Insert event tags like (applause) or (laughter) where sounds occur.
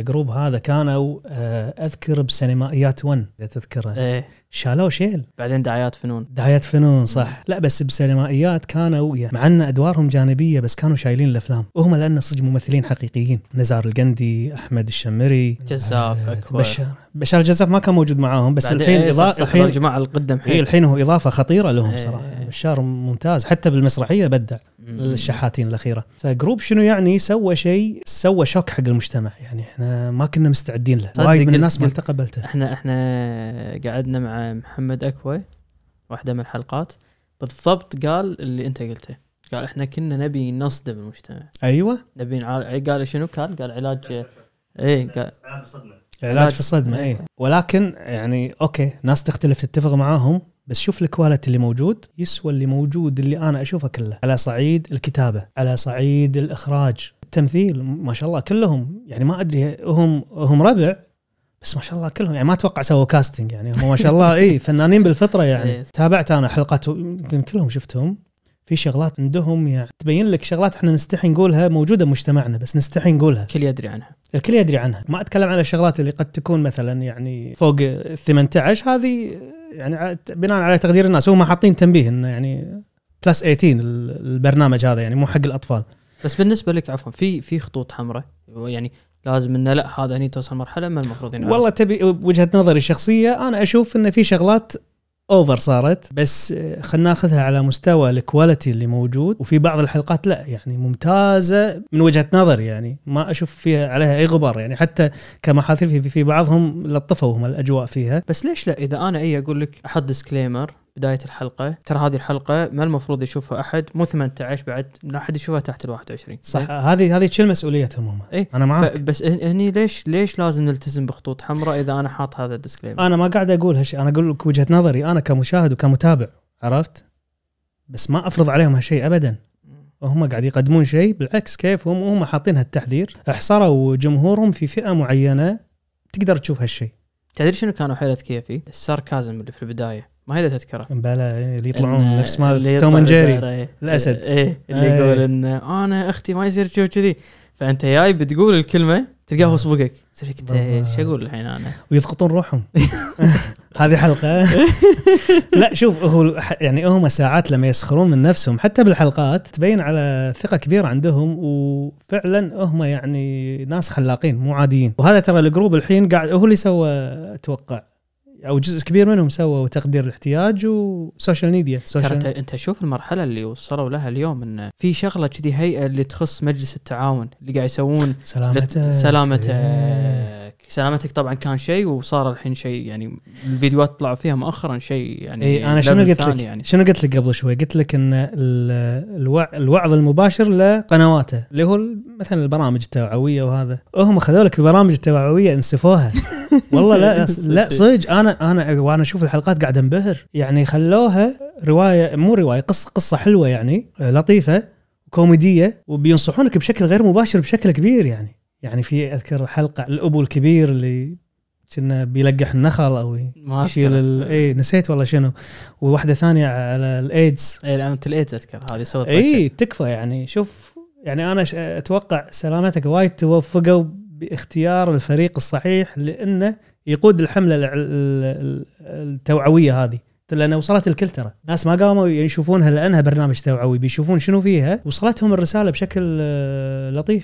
الجروب هذا كانوا آه، اذكر بسينمائيات 1 اذا تذكره ايه شالوه شيل بعدين دعايات فنون دعايات فنون صح مم. لا بس بسينمائيات كانوا يعني مع ان ادوارهم جانبيه بس كانوا شايلين الافلام وهم لان صدق ممثلين حقيقيين نزار القندي احمد الشمري جزاف آه، اكبر بشار بشار جزاف ما كان موجود معاهم بس الحين إيه الحين الجماعه القدم إيه، الحين هو اضافه خطيره لهم ايه صراحه بشار ممتاز حتى بالمسرحيه بدع الشحاتين الاخيره فجروب شنو يعني سوى شيء سوى شوك حق المجتمع يعني احنا ما كنا مستعدين له وايد من الناس ما تقبلته احنا احنا قعدنا مع محمد اكوي واحده من الحلقات بالضبط قال اللي انت قلته قال احنا كنا نبي نصدم المجتمع ايوه نبي نعال... إيه، قال شنو كان قال علاج اي قال علاج في الصدمه اي ولكن يعني اوكي ناس تختلف تتفق معاهم بس شوف الكواليتي اللي موجود يسوى اللي موجود اللي انا اشوفه كله على صعيد الكتابه على صعيد الاخراج التمثيل ما شاء الله كلهم يعني ما ادري هم هم ربع بس ما شاء الله كلهم يعني ما اتوقع سووا كاستنج يعني هم ما شاء الله اي فنانين بالفطره يعني (laughs) إيه. تابعت انا حلقات يمكن كلهم شفتهم في شغلات عندهم يعني تبين لك شغلات احنا نستحي نقولها موجوده مجتمعنا بس نستحي نقولها الكل يدري عنها الكل يدري عنها ما اتكلم على الشغلات اللي قد تكون مثلا يعني فوق 18 هذه يعني بناء على تقدير الناس هم حاطين تنبيه انه يعني بلس 18 البرنامج هذا يعني مو حق الاطفال بس بالنسبه لك عفوا في في خطوط حمراء يعني لازم انه لا هذا هني توصل مرحله ما المفروض ينعرف والله تبي وجهه نظري الشخصيه انا اشوف انه في شغلات اوفر صارت بس خلينا ناخذها على مستوى الكواليتي اللي موجود وفي بعض الحلقات لا يعني ممتازه من وجهه نظري يعني ما اشوف فيها عليها اي غبار يعني حتى كمحاثير في, في بعضهم لطفوا هم الاجواء فيها بس ليش لا اذا انا اي اقول لك احط ديسكليمر بدايه الحلقه ترى هذه الحلقه ما المفروض يشوفها احد مو 18 بعد لا احد يشوفها تحت ال 21 صح إيه. هذه هذه شو مسؤوليتهم هم إيه؟ انا معك بس هني ليش ليش لازم نلتزم بخطوط حمراء اذا انا حاط هذا الديسكليمر انا ما قاعد اقول هالشيء انا اقول لك وجهه نظري انا كمشاهد وكمتابع عرفت بس ما افرض عليهم هالشيء ابدا هم قاعد يقدمون شيء بالعكس كيفهم وهم حاطين هالتحذير احصروا جمهورهم في فئه معينه تقدر تشوف هالشيء تدري شنو كانوا حيلة كيفي الساركازم اللي في البدايه ما هي تذكره بلا إيه، اللي يطلعون نفس ما توم اند جيري إيه، الاسد إيه،, ايه اللي ايه. يقول ان انا اختي ما يصير كذي فانت جاي بتقول الكلمه تلقاه آه. هو تصير ايش اقول الحين انا ويضغطون روحهم (laughs) هذه حلقه لا شوف هو يعني هم ساعات لما يسخرون من نفسهم حتى بالحلقات تبين على ثقه كبيره عندهم وفعلا هم يعني ناس خلاقين مو عاديين وهذا ترى الجروب الحين قاعد هو اللي سوى اتوقع او جزء كبير منهم سووا تقدير الاحتياج وسوشيال ميديا ترى انت شوف المرحله اللي وصلوا لها اليوم انه في شغله كذي هيئه اللي تخص مجلس التعاون اللي قاعد يسوون سلامتك (laughs) سلامتك سلامتك سلامتك طبعا كان شيء وصار الحين شيء يعني الفيديوهات طلعوا فيها مؤخرا شيء يعني اي انا شنو قلت لك يعني. شنو قلت لك قبل شوي قلت لك ان الوع... الوعظ المباشر لقنواته اللي هو مثلا البرامج التوعويه وهذا هم اخذوا لك البرامج التوعويه انسفوها (laughs) (laughs) والله لا (laughs) لا صدق انا انا وانا اشوف الحلقات قاعد انبهر يعني خلوها روايه مو روايه قصه قصه حلوه يعني لطيفه كوميديه وبينصحونك بشكل غير مباشر بشكل كبير يعني يعني في اذكر حلقه الابو الكبير اللي كنا بيلقح النخل او يشيل ال... اي نسيت والله شنو وواحده ثانيه على الايدز اي لعنه الايدز اذكر هذه سوت اي تكفى يعني شوف يعني انا اتوقع سلامتك وايد توفقوا باختيار الفريق الصحيح لانه يقود الحمله التوعويه هذه لانه وصلت الكل ترى، ناس ما قاموا يشوفونها لانها برنامج توعوي بيشوفون شنو فيها، وصلتهم الرساله بشكل آه، لطيف.